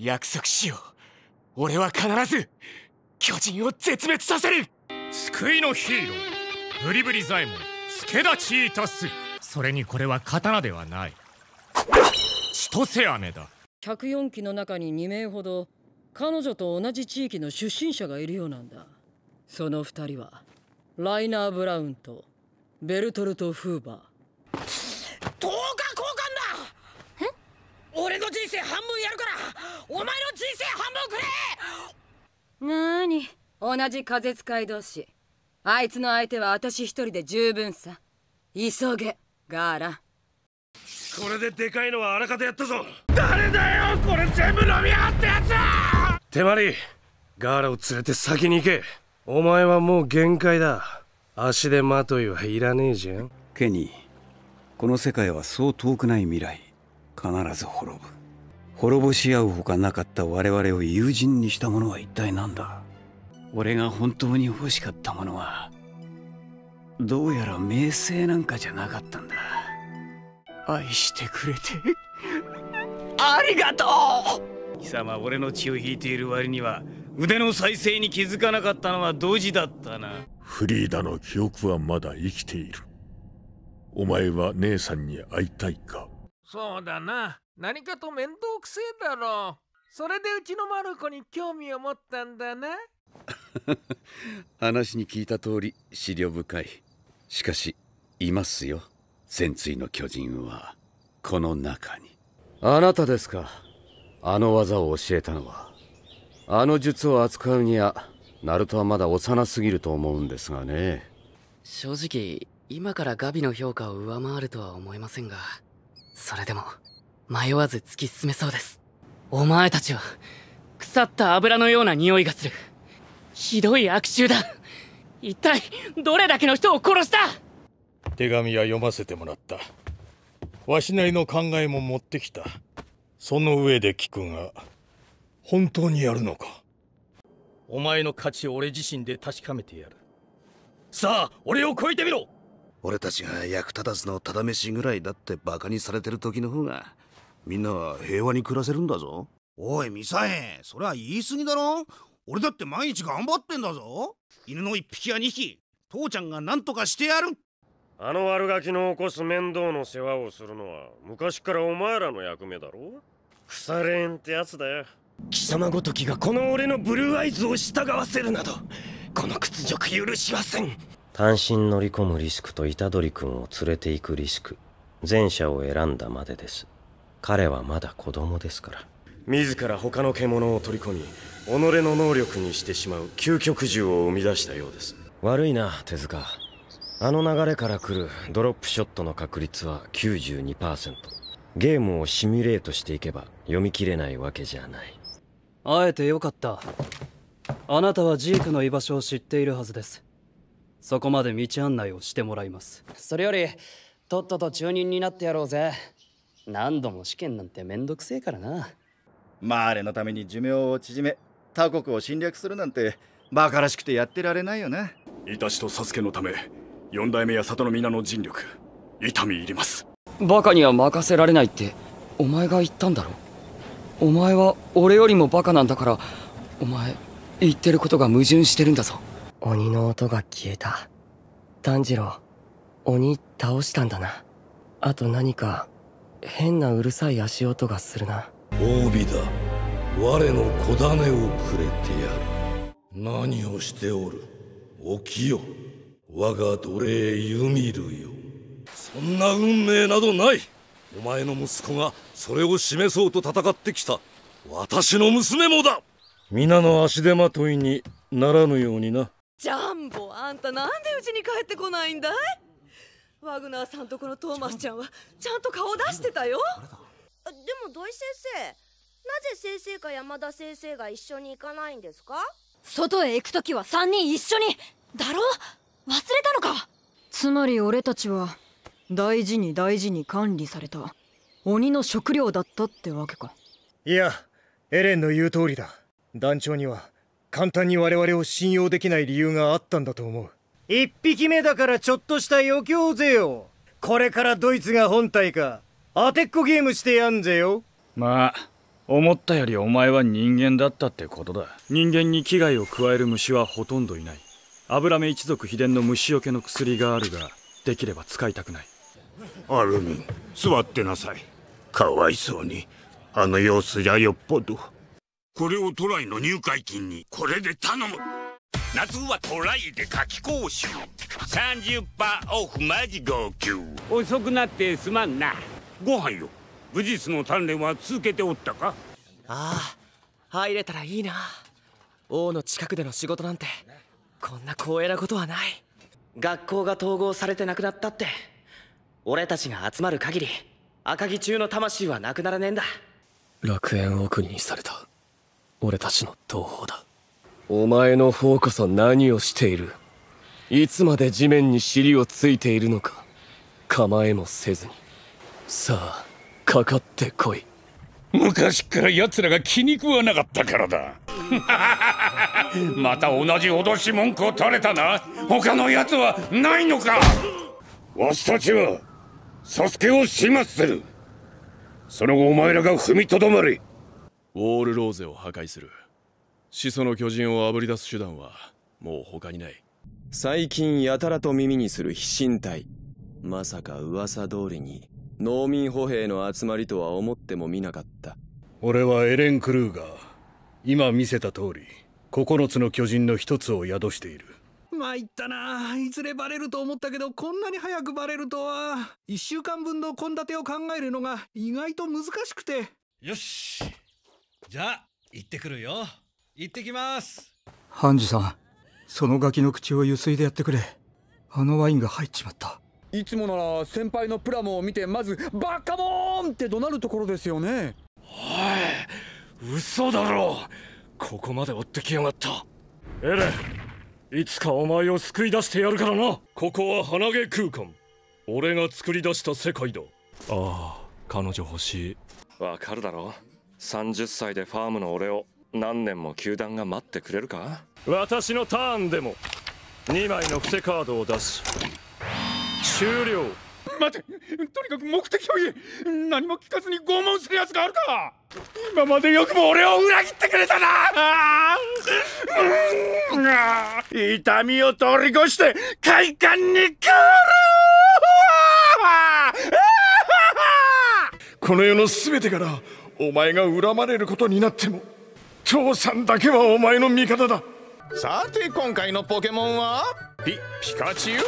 約束しよう俺は必ず巨人を絶滅させる救いのヒーローブリブリ左衛門助太刀いたすそれにこれは刀ではない千歳飴だ104機の中に2名ほど彼女と同じ地域の出身者がいるようなんだその2人はライナー・ブラウンとベルトルト・フーバー10日交換だえ俺の人生半分やるからお前の人生半分くれなーに同じ風使い同士あいつの相手は私一人で十分さ急げガーラこれででかいのはあらかたやったぞ誰だよこれ全部飲みやがったやつだ手まりガーラを連れて先に行けお前はもう限界だ足でまといはいらねえじゃんケニーこの世界はそう遠くない未来必ず滅ぶ滅ぼし合うほかなかった我々を友人にしたものは一体何だ俺が本当に欲しかったものはどうやら名声なんかじゃなかったんだ愛してくれてありがとう貴様俺の血を引いている割には腕の再生に気づかなかったのはドジだったなフリーダの記憶はまだ生きているお前は姉さんに会いたいかそうだな何かと面倒くせえだろそれでうちのマルコに興味を持ったんだな 話に聞いた通り資料深いしかしいますよ潜水の巨人はこの中にあなたですかあの技を教えたのはあの術を扱うにはナルトはまだ幼すぎると思うんですがね正直今からガビの評価を上回るとは思えませんがそれでも迷わず突き進めそうですお前たちは腐った油のような匂いがするひどい悪臭だ一体どれだけの人を殺した手紙は読ませてもらったわしなりの考えも持ってきたその上で聞くが本当にやるのかお前の価値を俺自身で確かめてやるさあ俺を超えてみろ俺たちが役立たずのただ飯ぐらいだってバカにされてる時の方がみんな平和に暮らせるんだぞおいミサエそれは言い過ぎだろ俺だって毎日頑張ってんだぞ犬の一匹や二匹父ちゃんが何とかしてやるあの悪ガキの起こす面倒の世話をするのは昔からお前らの役目だろ腐れんってやつだよ貴様ごときがこの俺のブルーアイズを従わせるなどこの屈辱許しません単身乗り込むリスクと虎杖君を連れて行くリスク前者を選んだまでです彼はまだ子供ですから自ら他の獣を取り込み己の能力にしてしまう究極獣を生み出したようです悪いな手塚あの流れから来るドロップショットの確率は92%ゲームをシミュレートしていけば読み切れないわけじゃない会えてよかったあなたはジークの居場所を知っているはずですそこまで道案内をしてもらいますそれよりとっとと中人になってやろうぜ何度も試験なんてめんどくせえからなマーレのために寿命を縮め他国を侵略するなんてバカらしくてやってられないよなイタシとサスケのため四代目や里の皆の尽力痛み入りますバカには任せられないってお前が言ったんだろお前は俺よりもバカなんだからお前言ってることが矛盾してるんだぞ鬼の音が消えた炭治郎鬼倒したんだなあと何か変なうるさい足音がするな褒美だ我の子種をくれてやる何をしておる起きよ我が奴隷ユミルよそんな運命などないお前の息子がそれを示そうと戦ってきた私の娘もだ皆の足手まといにならぬようになジャンボあんたなんでうちに帰ってこないんだいワグナーさんとこのトーマスちゃんはちゃんと顔出してたよでも土井先生なぜ先生か山田先生が一緒に行かないんですか外へ行く時は3人一緒にだろ忘れたのかつまり俺たちは大事に大事に管理された鬼の食料だったってわけかいやエレンの言う通りだ団長には簡単に我々を信用できない理由があったんだと思う1匹目だからちょっとした余興ぜよこれからドイツが本体か当てっこゲームしてやんぜよまあ思ったよりお前は人間だったってことだ人間に危害を加える虫はほとんどいないアブラメ一族秘伝の虫除けの薬があるができれば使いたくないアルミン座ってなさいかわいそうにあの様子じゃよっぽどこれをトライの入会金にこれで頼む夏はトライで夏期講習30%オフマジ号泣遅くなってすまんなご飯よ武術の鍛錬は続けておったかああ入れたらいいな王の近くでの仕事なんてこんな光栄なことはない学校が統合されてなくなったって俺たちが集まる限り赤城中の魂はなくならねえんだ楽園奥にされた俺たちの同胞だお前の方こそ何をしているいつまで地面に尻をついているのか構えもせずにさあかかってこい昔から奴らが気に食わなかったからだまた同じ脅し文句を垂れたな他の奴はないのかわしたちはサスケを始末するその後お前らが踏みとどまりウォールローゼを破壊する始祖の巨人をあぶり出す手段はもう他にない最近やたらと耳にする非信体まさか噂通りに農民歩兵の集まりとは思ってもみなかった俺はエレン・クルーガー今見せた通り9つの巨人の一つを宿している参ったないずれバレると思ったけどこんなに早くバレるとは1週間分の献立を考えるのが意外と難しくてよしじゃあ行ってくるよ行ってきますハンジさんそのガキの口をゆすいでやってくれあのワインが入っちまったいつもなら先輩のプラモを見てまず「バカモン!」って怒鳴るところですよねおい嘘だろここまで追ってきやがったエレンいつかお前を救い出してやるからなここは鼻毛空間俺が作り出した世界だああ彼女欲しいわかるだろ30歳でファームの俺を何年も球団が待ってくれるか私のターンでも2枚の伏せカードを出す終了待てとにかく目的を言え何も聞かずに拷問するやつがあるか今までよくも俺を裏切ってくれたな痛みを通り越して快感に変るこの世の全てからお前が恨まれることになっても父さんだけはお前の味方ださて今回のポケモンはピピカチュウ